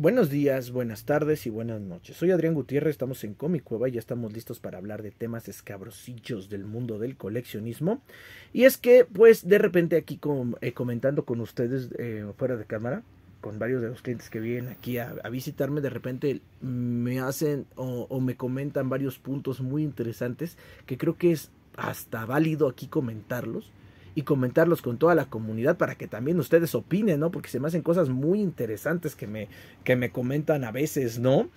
Buenos días, buenas tardes y buenas noches. Soy Adrián Gutiérrez, estamos en Comic Cueva y ya estamos listos para hablar de temas escabrosillos del mundo del coleccionismo. Y es que, pues, de repente aquí eh, comentando con ustedes eh, fuera de cámara, con varios de los clientes que vienen aquí a, visitarme, de repente me hacen o me comentan varios puntos muy interesantes que creo que es hasta válido aquí comentarlos y comentarlos con toda la comunidad para que también ustedes opinen, ¿no? Porque se me hacen cosas muy interesantes que me, que me comentan a veces, ¿no?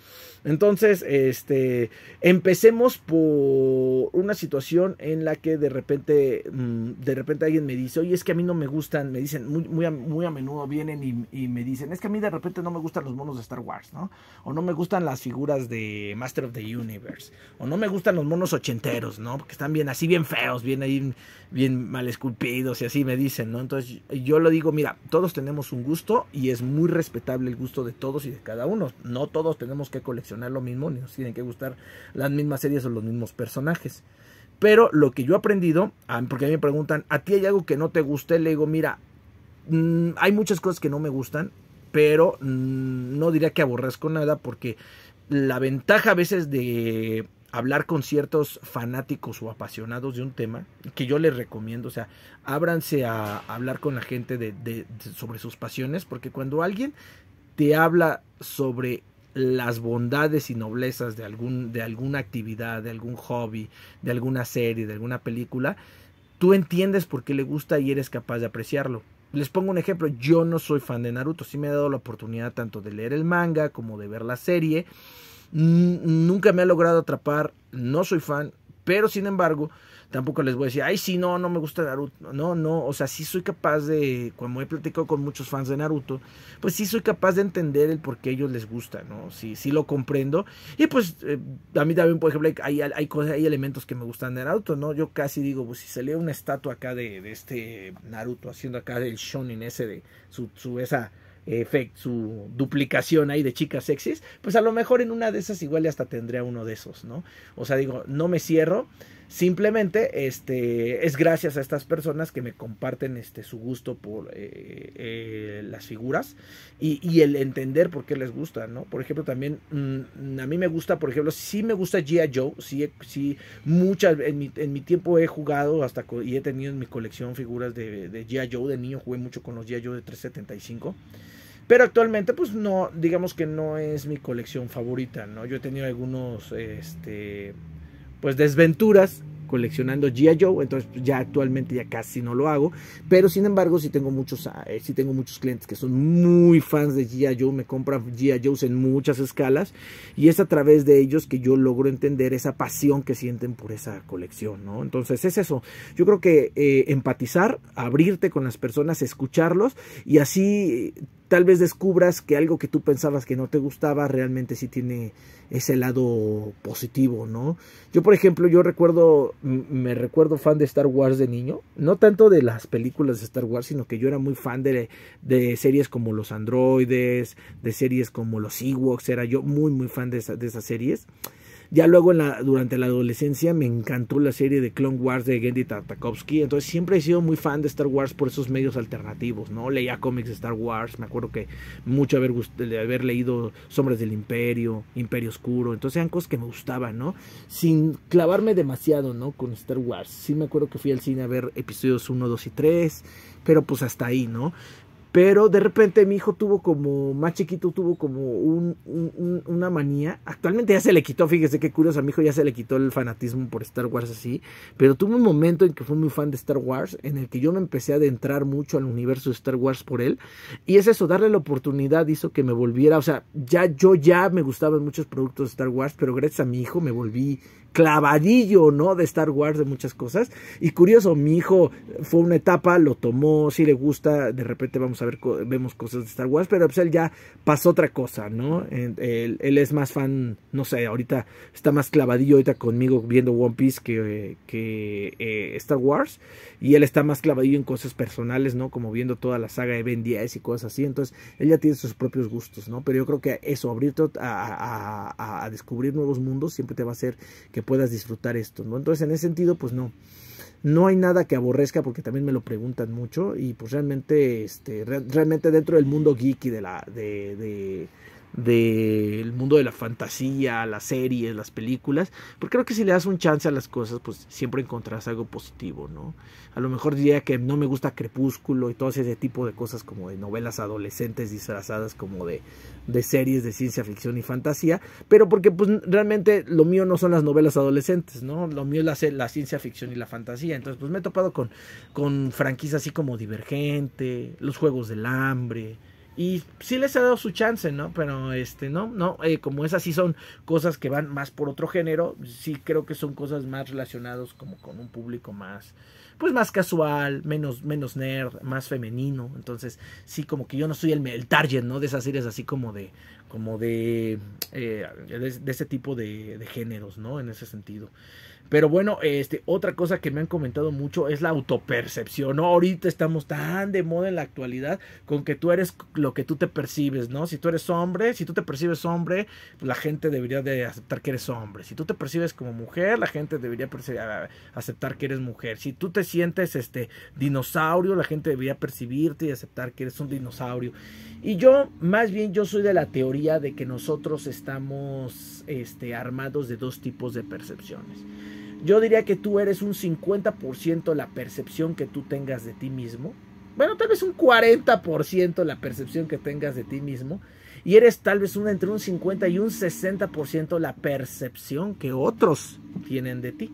Entonces, este, empecemos por una situación en la que de repente, mm, de repente alguien me dice, oye, es que a mí no me gustan, me dicen, muy, a, menudo vienen y, y, me dicen, es que a mí de repente no me gustan los monos de Star Wars, ¿no? O no me gustan las figuras de Master of the Universe, o no me gustan los monos ochenteros, ¿no? Porque están bien así, bien feos, bien ahí, bien mal esculpidos y así me dicen, ¿no? Entonces yo lo digo, mira, todos tenemos un gusto y es muy respetable el gusto de todos y de cada uno. No todos tenemos que coleccionar lo mismo, ni nos tienen que gustar las mismas series o los mismos personajes. Pero lo que yo he aprendido, porque a mí me preguntan, ¿a ti hay algo que no te guste? Le digo, mira, mm, hay muchas cosas que no me gustan, pero mm, no diría que aborrezco nada porque la ventaja a veces de hablar con ciertos fanáticos o apasionados de un tema, que yo les recomiendo, o sea, ábranse a hablar con la gente de, sobre sus pasiones, porque cuando alguien te habla sobre las bondades y noblezas de, algún, de alguna actividad, de algún hobby, de alguna serie, de alguna película, tú entiendes por qué le gusta y eres capaz de apreciarlo. Les pongo un ejemplo, yo no soy fan de Naruto, sí me ha dado la oportunidad tanto de leer el manga como de ver la serie nunca me ha logrado atrapar, no soy fan, pero sin embargo, tampoco les voy a decir, ay, sí, no, no me gusta Naruto. No, no, o sea, sí soy capaz de, como he platicado con muchos fans de Naruto, pues sí soy capaz de entender el por qué ellos les gusta, ¿no? Sí, sí lo comprendo. Y pues eh, a mí también, por ejemplo, hay, hay, cosas, elementos que me gustan de Naruto, ¿no? Yo casi digo, pues si lee una estatua acá de, de este Naruto haciendo acá del shonen ese de su, su esa su duplicación ahí de chicas sexys, pues a lo mejor en una de esas igual hasta tendría uno de esos, ¿no? O sea, digo, no me cierro. Simplemente este, es gracias a estas personas que me comparten este, su gusto por eh, eh, las figuras y, el entender por qué les gusta, ¿no? Por ejemplo, también mm, a mí me gusta, por ejemplo, sí me gusta G.I. Joe, sí, sí muchas, en mi, en mi, tiempo he jugado hasta y he tenido en mi colección figuras de, de G.I. Joe, de niño jugué mucho con los G.I. Joe de 375. Pero actualmente, pues no, digamos que no es mi colección favorita, ¿no? Yo he tenido algunos, este, pues desventuras coleccionando G.I. Joe, entonces pues, ya actualmente ya casi no lo hago, pero sin embargo sí tengo muchos, ah, eh, tengo muchos clientes que son muy fans de G.I. Joe, me compran G.I. Joe's en muchas escalas y es a través de ellos que yo logro entender esa pasión que sienten por esa colección, ¿no? Entonces es eso, yo creo que eh, empatizar, abrirte con las personas, escucharlos y así tal vez descubras que algo que tú pensabas que no te gustaba realmente sí tiene ese lado positivo, ¿no? Yo, por ejemplo, yo recuerdo, me recuerdo fan de Star Wars de niño, no tanto de las películas de Star Wars, sino que yo era muy fan de, de series como Los Androides, de series como Los Ewoks, era yo muy, muy fan de, de esas series. Ya luego en la, durante la adolescencia me encantó la serie de Clone Wars de Gendy Tartakovsky, entonces siempre he sido muy fan de Star Wars por esos medios alternativos, ¿no? Leía cómics de Star Wars, me acuerdo que mucho haber, haber leído Sombras del Imperio, Imperio Oscuro, entonces eran cosas que me gustaban, ¿no? Sin clavarme demasiado, ¿no? Con Star Wars. Sí me acuerdo que fui al cine a ver episodios 1, 2 y 3, pero pues hasta ahí, ¿no? Pero de repente mi hijo tuvo como, más chiquito, tuvo como un, una manía. Actualmente ya se le quitó, fíjese qué curioso, a mi hijo ya se le quitó el fanatismo por Star Wars así. Pero tuvo un momento en que fue muy fan de Star Wars, en el que yo me empecé a adentrar mucho al universo de Star Wars por él. Y es eso, darle la oportunidad hizo que me volviera, o sea, ya yo ya me gustaban muchos productos de Star Wars, pero gracias a mi hijo me volví clavadillo, ¿no? De Star Wars, de muchas cosas. Y curioso, mi hijo fue una etapa, lo tomó, si le gusta, de repente vamos a ver, vemos cosas de Star Wars, pero pues él ya pasó otra cosa, ¿no? Él, es más fan, no sé, ahorita está más clavadillo ahorita conmigo viendo One Piece que, eh, Star Wars, y él está más clavadillo en cosas personales, ¿no? Como viendo toda la saga de Ben 10 y cosas así, entonces él ya tiene sus propios gustos, ¿no? Pero yo creo que eso, abrirte a descubrir nuevos mundos siempre te va a hacer que puedas disfrutar esto, ¿no? Entonces, en ese sentido, pues no. No hay nada que aborrezca porque también me lo preguntan mucho y pues realmente, este, realmente dentro del mundo geeky de la, de del mundo de la fantasía, las series, las películas, porque creo que si le das un chance a las cosas, pues siempre encontrarás algo positivo, ¿no? A lo mejor diría que no me gusta Crepúsculo y todo ese tipo de cosas como de novelas adolescentes disfrazadas como de, de series de ciencia ficción y fantasía, pero porque pues realmente lo mío no son las novelas adolescentes, ¿no? Lo mío es la, ciencia ficción y la fantasía, entonces pues me he topado con, con franquicias así como Divergente, Los Juegos del Hambre, y sí les ha dado su chance, ¿no? Pero este, no, no, eh, como esas sí son cosas que van más por otro género, sí creo que son cosas más relacionadas como con un público más, pues más casual, menos, menos nerd, más femenino. Entonces, sí, como que yo no soy el, el target, ¿no? De esas series así como de, como de, eh, ese tipo de géneros, ¿no? En ese sentido. Pero bueno, este, otra cosa que me han comentado mucho es la autopercepción, Ahorita estamos tan de moda en la actualidad con que tú eres lo que tú te percibes, ¿no? Si tú eres hombre, si tú te percibes hombre, pues la gente debería de aceptar que eres hombre. Si tú te percibes como mujer, la gente debería aceptar que eres mujer. Si tú te sientes este dinosaurio, la gente debería percibirte y aceptar que eres un dinosaurio. Y yo, más bien, yo soy de la teoría de que nosotros estamos este, armados de dos tipos de percepciones. Yo diría que tú eres un 50% la percepción que tú tengas de ti mismo. Bueno, tal vez un 40% la percepción que tengas de ti mismo. Y eres tal vez una, entre un 50 y un 60% la percepción que otros tienen de ti.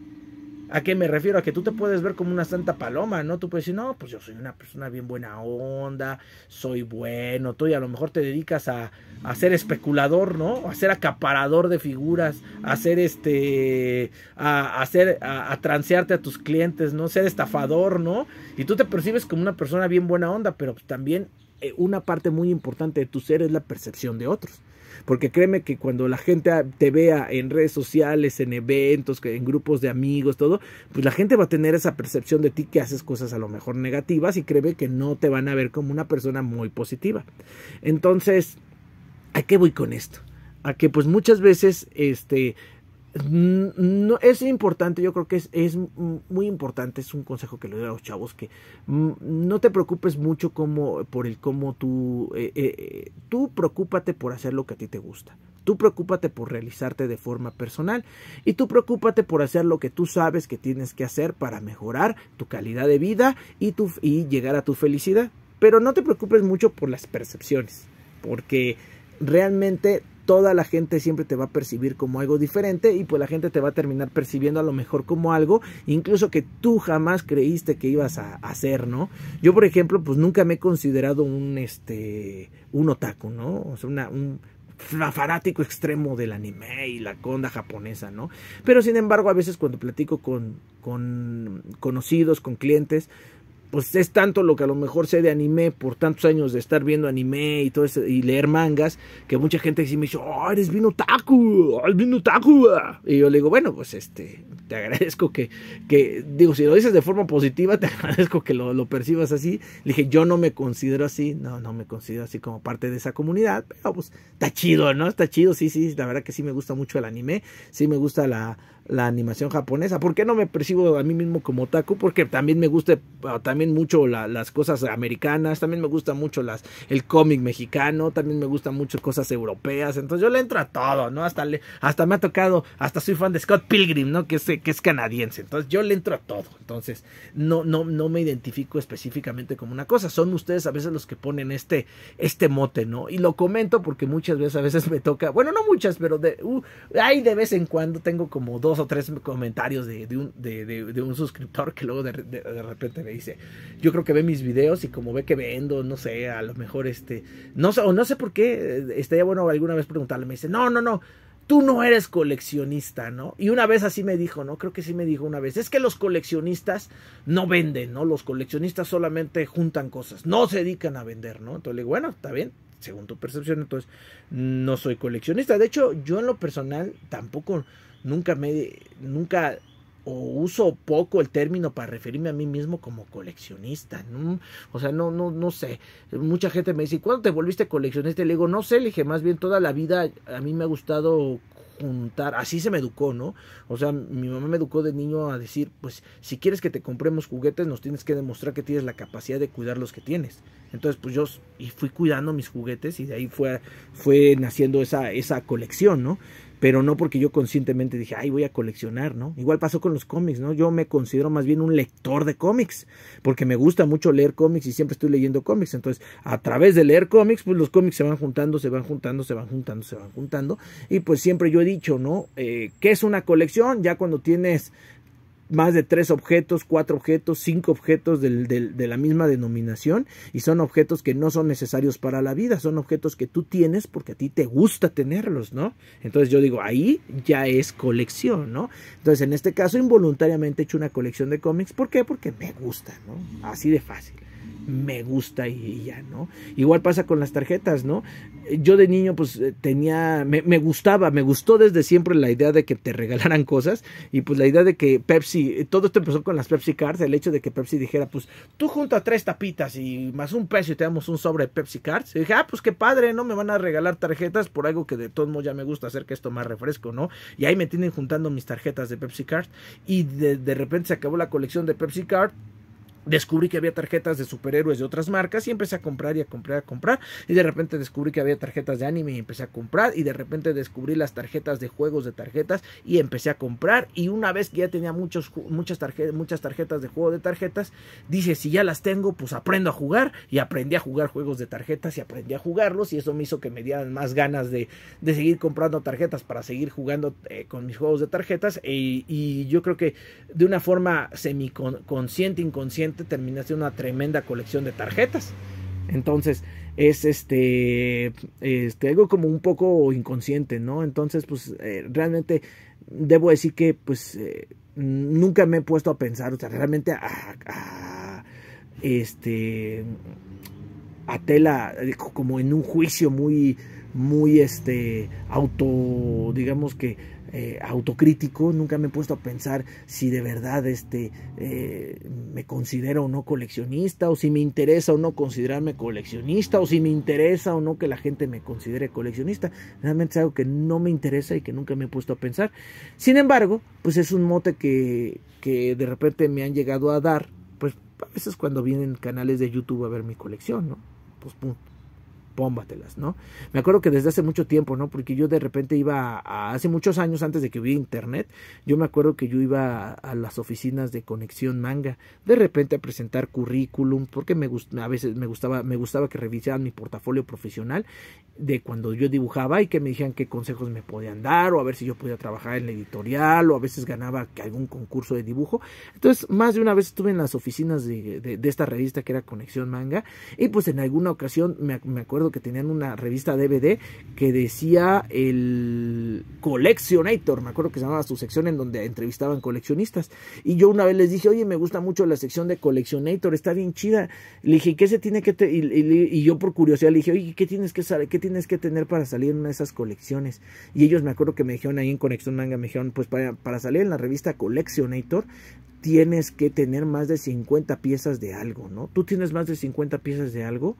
¿A qué me refiero? A que tú te puedes ver como una santa paloma, ¿no? Tú puedes decir, no, pues yo soy una persona bien buena onda, soy bueno, tú y a lo mejor te dedicas a, ser especulador, ¿no? A ser acaparador de figuras, a ser este, a, a, a, a transearte a tus clientes, ¿no? Ser estafador, ¿no? Y tú te percibes como una persona bien buena onda, pero también eh, una parte muy importante de tu ser es la percepción de otros. Porque créeme que cuando la gente ah, te vea en redes sociales, en eventos, en grupos de amigos, todo, pues la gente va a tener esa percepción de ti que haces cosas a lo mejor negativas y cree que no te van a ver como una persona muy positiva. Entonces, ¿a qué voy con esto? A que pues muchas veces, este, Mm, no, es importante, yo creo que es, es, muy importante, es un consejo que le doy a los chavos, que mm, no te preocupes mucho como, por el cómo tú, eh, eh, eh, tú preocúpate por hacer lo que a ti te gusta. Tú preocúpate por realizarte de forma personal y tú preocúpate por hacer lo que tú sabes que tienes que hacer para mejorar tu calidad de vida y, tu, y llegar a tu felicidad. Pero no te preocupes mucho por las percepciones, porque realmente toda la gente siempre te va a percibir como algo diferente y pues la gente te va a terminar percibiendo a lo mejor como algo, incluso que tú jamás creíste que ibas a hacer, ¿no? Yo, por ejemplo, pues nunca me he considerado un, este, un otaku, ¿no? O sea, un, fanático extremo del anime y la conda japonesa, ¿no? Pero sin embargo, a veces cuando platico con, con conocidos, con clientes, pues es tanto lo que a lo mejor sé de anime por tantos años de estar viendo anime y todo eso, y leer mangas, que mucha gente sí me dice, oh, eres vino taku oh, eres vino taku ah". Y yo le digo, bueno, pues este, te agradezco que, que digo, si lo dices de forma positiva, te agradezco que lo, lo percibas así. Le dije, yo no me considero así, no, no me considero así como parte de esa comunidad, pero pues está chido, ¿no? Está chido, sí, sí, la verdad que sí me gusta mucho el anime, sí me gusta la la animación japonesa. ¿Por qué no me percibo a mí mismo como otaku? Porque también me gusta ah, también mucho las cosas americanas, también me gusta mucho las, el cómic mexicano, también me gustan mucho cosas europeas. Entonces yo le entro a todo, ¿no? Hasta, le, hasta me ha tocado, hasta soy fan de Scott Pilgrim, ¿no? Que es, que es canadiense. Entonces yo le entro a todo. Entonces no, no, no me identifico específicamente como una cosa. Son ustedes a veces los que ponen este, este mote, ¿no? Y lo comento porque muchas veces a veces me toca, bueno, no muchas, pero de, uh, de vez en cuando tengo como dos o tres comentarios de, un, de, de un, suscriptor que luego de, repente me dice, yo creo que ve mis videos y como ve que vendo, no sé, a lo mejor este, no sé, o no sé por qué, eh, estaría bueno alguna vez preguntarle, me dice, no, no, no, tú no eres coleccionista, ¿no? Y una vez así me dijo, ¿no? Creo que sí me dijo una vez, es que los coleccionistas no venden, ¿no? Los coleccionistas solamente juntan cosas, no se dedican a vender, ¿no? Entonces le digo, bueno, está bien, según tu percepción, entonces no soy coleccionista. De hecho, yo en lo personal tampoco, nunca me, nunca o uso poco el término para referirme a mí mismo como coleccionista, ¿no? O sea, no, no, no sé. Mucha gente me dice, ¿cuándo te volviste coleccionista? le digo, no sé, le dije, más bien toda la vida a mí me ha gustado juntar, así se me educó, ¿no? O sea, mi mamá me educó de niño a decir, pues si quieres que te compremos juguetes, nos tienes que demostrar que tienes la capacidad de cuidar los que tienes. Entonces, pues yo y fui cuidando mis juguetes y de ahí fue, fue naciendo esa, esa colección, ¿no? pero no porque yo conscientemente dije, ay, voy a coleccionar, ¿no? Igual pasó con los cómics, ¿no? Yo me considero más bien un lector de cómics, porque me gusta mucho leer cómics y siempre estoy leyendo cómics. Entonces, a través de leer cómics, pues los cómics se van juntando, se van juntando, se van juntando, se van juntando. Y pues siempre yo he dicho, ¿no? Eh, ¿Qué es una colección? Ya cuando tienes más de tres objetos, cuatro objetos, cinco objetos de la misma denominación y son objetos que no son necesarios para la vida, son objetos que tú tienes porque a ti te gusta tenerlos, ¿no? Entonces yo digo, ahí ya es colección, ¿no? Entonces en este caso involuntariamente he hecho una colección de cómics, ¿por qué? Porque me gusta, ¿no? Así de fácil me gusta y, ya, ¿no? Igual pasa con las tarjetas, ¿no? Yo de niño pues eh, tenía, me, gustaba, me gustó desde siempre la idea de que te regalaran cosas y pues la idea de que Pepsi, todo esto empezó con las Pepsi Cards, el hecho de que Pepsi dijera pues tú junta tres tapitas y más un peso y te damos un sobre de Pepsi Cards. Y dije, ah, pues qué padre, ¿no? Me van a regalar tarjetas por algo que de todos modos ya me gusta hacer que esto más refresco, ¿no? Y ahí me tienen juntando mis tarjetas de Pepsi Cards y de, de repente se acabó la colección de Pepsi Cards descubrí que había tarjetas de superhéroes de otras marcas y empecé a comprar y a comprar y a comprar y de repente descubrí que había tarjetas de anime y empecé a comprar y de repente descubrí las tarjetas de juegos de tarjetas y empecé a comprar y una vez que ya tenía muchos, muchas, tarjetas, muchas tarjetas de juego de tarjetas dije si ya las tengo pues aprendo a jugar y aprendí a jugar juegos de tarjetas y aprendí a jugarlos y eso me hizo que me dieran más ganas de, seguir comprando tarjetas para seguir jugando eh, con mis juegos de tarjetas y, y yo creo que de una forma semiconsciente, inconsciente Terminaste una tremenda colección de tarjetas. Entonces, es este, este, algo como un poco inconsciente, ¿no? Entonces, pues eh, realmente debo decir que, pues, eh, nunca me he puesto a pensar, o sea, realmente a, este, a tela, eh, como en un juicio muy, muy, este, auto, digamos que, eh, autocrítico, nunca me he puesto a pensar si de verdad este, eh, me considero o no coleccionista, o si me interesa o no considerarme coleccionista, o si me interesa o no que la gente me considere coleccionista. Realmente es algo que no me interesa y que nunca me he puesto a pensar. Sin embargo, pues es un mote que, que de repente me han llegado a dar, pues a veces cuando vienen canales de YouTube a ver mi colección, ¿no? Pues punto pómbatelas, ¿no? Me acuerdo que desde hace mucho tiempo, ¿no? Porque yo de repente iba, hace muchos años antes de que hubiera internet, yo me acuerdo que yo iba a, las oficinas de conexión manga, de repente a presentar currículum, porque me a veces me gustaba, me gustaba que revisaran mi portafolio profesional de cuando yo dibujaba y que me dijeran qué consejos me podían dar, o a ver si yo podía trabajar en la editorial, o a veces ganaba algún concurso de dibujo. Entonces, más de una vez estuve en las oficinas de, de, de esta revista que era Conexión Manga, y pues en alguna ocasión me acuerdo que tenían una revista DVD que decía el Coleccionator, me acuerdo que se llamaba su sección en donde entrevistaban coleccionistas. Y yo una vez les dije, oye, me gusta mucho la sección de Coleccionator, está bien chida. Le dije, ¿qué se tiene que...? tener? y, yo por curiosidad le dije, oye, ¿qué tienes que saber? ¿Qué tienes que tener para salir en una de esas colecciones? Y ellos me acuerdo que me dijeron ahí en Conexión Manga, me dijeron, pues para, para salir en la revista Collectionator tienes que tener más de 50 piezas de algo, ¿no? Tú tienes más de 50 piezas de algo,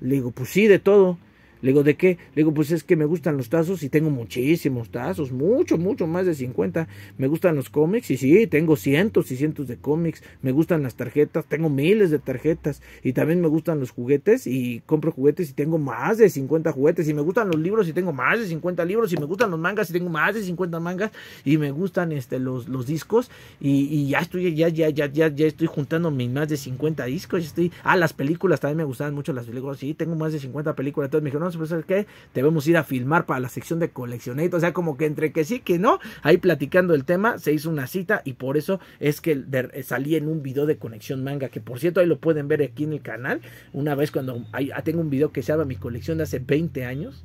le digo, pues sí, de todo. Le digo, ¿de qué? Le digo, pues es que me gustan los tazos y tengo muchísimos tazos, mucho, mucho, más de 50. Me gustan los cómics y sí, tengo cientos y cientos de cómics. Me gustan las tarjetas, tengo miles de tarjetas. Y también me gustan los juguetes y compro juguetes y tengo más de 50 juguetes. Y me gustan los libros y tengo más de 50 libros. Y me gustan los mangas y tengo más de 50 mangas. Y me gustan este, los, los discos. Y, ya estoy, ya, ya, ya, ya, ya estoy juntando mis más de 50 discos. Estoy, ah, las películas también me gustan, mucho las películas. Sí, tengo más de 50 películas. Entonces me dijeron, no pues que debemos ir a filmar para la sección de coleccionate, o sea, como que entre que sí, que no, ahí platicando el tema, se hizo una cita y por eso es que eh, salí en un video de conexión manga, que por cierto ahí lo pueden ver aquí en el canal, una vez cuando ahí, tengo un video que se llama mi colección de hace 20 años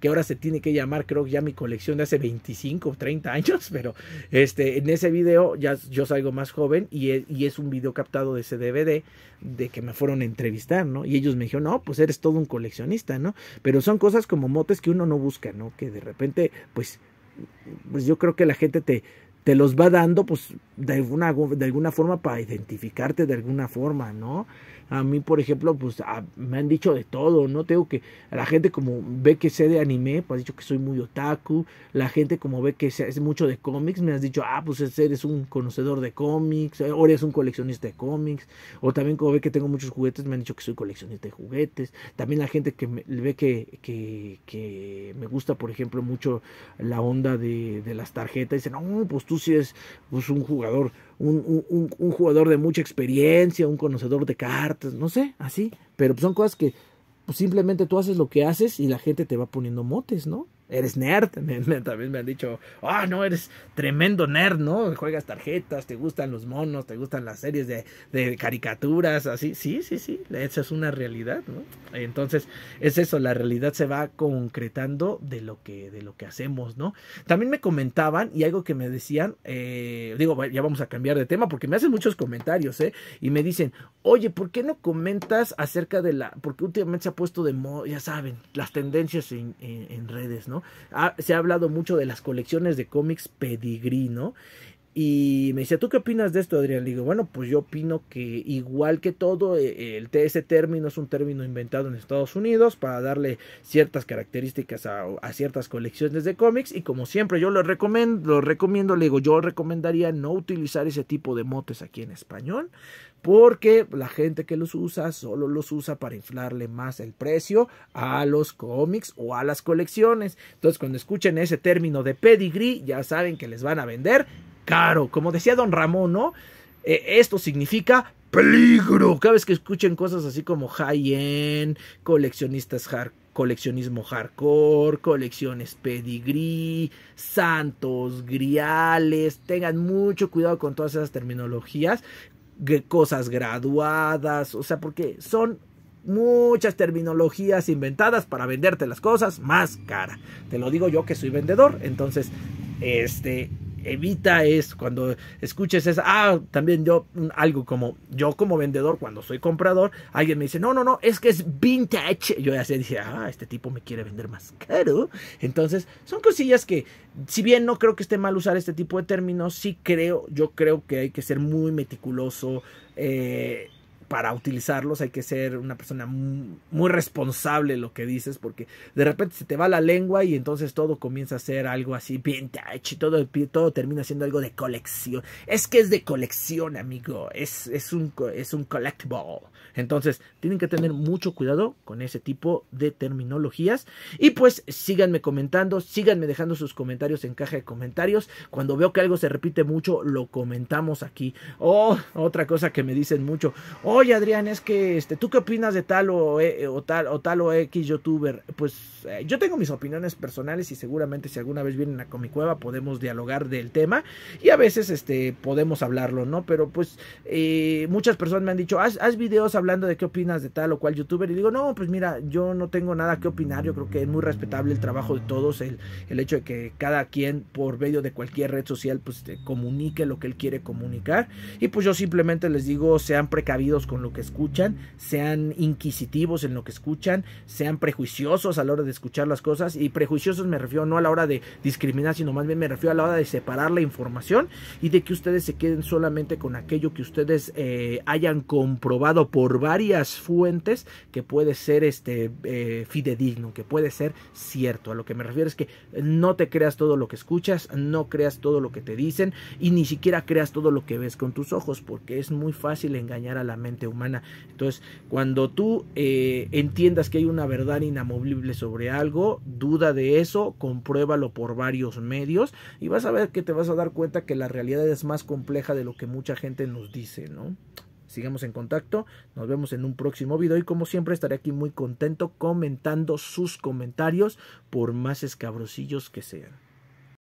que ahora se tiene que llamar, creo que ya mi colección de hace 25 o 30 años, pero este, en ese video ya yo salgo más joven y es, y es un video captado de ese DVD de que me fueron a entrevistar, ¿no? Y ellos me dijeron, no, pues eres todo un coleccionista, ¿no? Pero son cosas como motes que uno no busca, ¿no? Que de repente, pues, pues yo creo que la gente te, te los va dando, pues, de alguna, de alguna forma para identificarte de alguna forma, ¿no? a mí, por ejemplo, pues ah, me han dicho de todo, ¿no? Tengo que, la gente como ve que sé de anime, pues ha dicho que soy muy otaku, la gente como ve que sé, es mucho de cómics, me has dicho, ah, pues eres un conocedor de cómics, eh, o eres un coleccionista de cómics, o también como ve que tengo muchos juguetes, me han dicho que soy coleccionista de juguetes, también la gente que me, ve que, que, que, me gusta, por ejemplo, mucho la onda de, las tarjetas, dicen, no, pues tú sí eres pues, un jugador un, jugador de mucha experiencia, un conocedor de cartas, no sé, así. Pero pues son cosas que pues, simplemente tú haces lo que haces y la gente te va poniendo motes, ¿no? eres nerd. También me han dicho, ah, no, eres tremendo nerd, ¿no? Juegas tarjetas, te gustan los monos, te gustan las series de, caricaturas, así. Sí, sí, sí, esa es una realidad, ¿no? Entonces, es eso, la realidad se va concretando de lo que, de lo que hacemos, ¿no? También me comentaban y algo que me decían, eh, digo, ya vamos a cambiar de tema porque me hacen muchos comentarios, ¿eh? Y me dicen, oye, ¿por qué no comentas acerca de la, porque últimamente se ha puesto de moda, ya saben, las tendencias en redes, ¿no? se ha hablado mucho de las colecciones de cómics Pedigrino. Y me dice, ¿tú qué opinas de esto, Adrián? Le digo, bueno, pues yo opino que igual que todo, eh, el, ese término es un término inventado en Estados Unidos para darle ciertas características a, a ciertas colecciones de cómics. Y como siempre, yo lo recomiendo, lo recomiendo, le digo, yo recomendaría no utilizar ese tipo de motes aquí en español, porque la gente que los usa solo los usa para inflarle más el precio a los cómics o a las colecciones. Entonces, cuando escuchen ese término de pedigree, ya saben que les van a vender Claro, Como decía don Ramón, ¿no? Eh, esto significa peligro. Cada vez que escuchen cosas así como high-end, coleccionistas coleccionismo hardcore, colecciones Pedigree, santos, griales, tengan mucho cuidado con todas esas terminologías, cosas graduadas, o sea, porque son muchas terminologías inventadas para venderte las cosas más cara. Te lo digo yo que soy vendedor, entonces este evita es cuando escuches esa, ah, también yo, algo como, yo como vendedor, cuando soy comprador, alguien me dice, no, no, no, es que es vintage. Yo ya sé, dije, ah, este tipo me quiere vender más caro. Entonces, son cosillas que, si bien no creo que esté mal usar este tipo de términos, sí creo, yo creo que hay que ser muy meticuloso. Eh, para utilizarlos hay que ser una persona muy, responsable lo que dices, porque de repente se te va la lengua y entonces todo comienza a ser algo así vintage, todo, todo termina siendo algo de colección. Es que es de colección, amigo, es, un, es un collectible. Entonces, tienen que tener mucho cuidado con ese tipo de terminologías. Y pues, síganme comentando, síganme dejando sus comentarios en caja de comentarios. Cuando veo que algo se repite mucho, lo comentamos aquí. Oh, otra cosa que me dicen mucho oye Adrián, es que este, ¿tú qué opinas de tal o, eh, o tal o tal o X youtuber? Pues eh, yo tengo mis opiniones personales y seguramente si alguna vez vienen a mi cueva podemos dialogar del tema y a veces este, podemos hablarlo, ¿no? Pero pues eh, muchas personas me han dicho, haz, videos hablando de qué opinas de tal o cual youtuber y digo, no, pues mira, yo no tengo nada que opinar, yo creo que es muy respetable el trabajo de todos, el, hecho de que cada quien por medio de cualquier red social pues comunique lo que él quiere comunicar y pues yo simplemente les digo, sean precavidos con lo que escuchan, sean inquisitivos en lo que escuchan, sean prejuiciosos a la hora de escuchar las cosas. Y prejuiciosos me refiero no a la hora de discriminar, sino más bien me refiero a la hora de separar la información y de que ustedes se queden solamente con aquello que ustedes eh, hayan comprobado por varias fuentes que puede ser este eh, fidedigno, que puede ser cierto. A lo que me refiero es que no te creas todo lo que escuchas, no creas todo lo que te dicen y ni siquiera creas todo lo que ves con tus ojos, porque es muy fácil engañar a la mente humana. Entonces, cuando tú eh, entiendas que hay una verdad inamovible sobre algo, duda de eso, compruébalo por varios medios y vas a ver que te vas a dar cuenta que la realidad es más compleja de lo que mucha gente nos dice, ¿no? Sigamos en contacto, nos vemos en un próximo video y como siempre estaré aquí muy contento comentando sus comentarios por más escabrosillos que sean.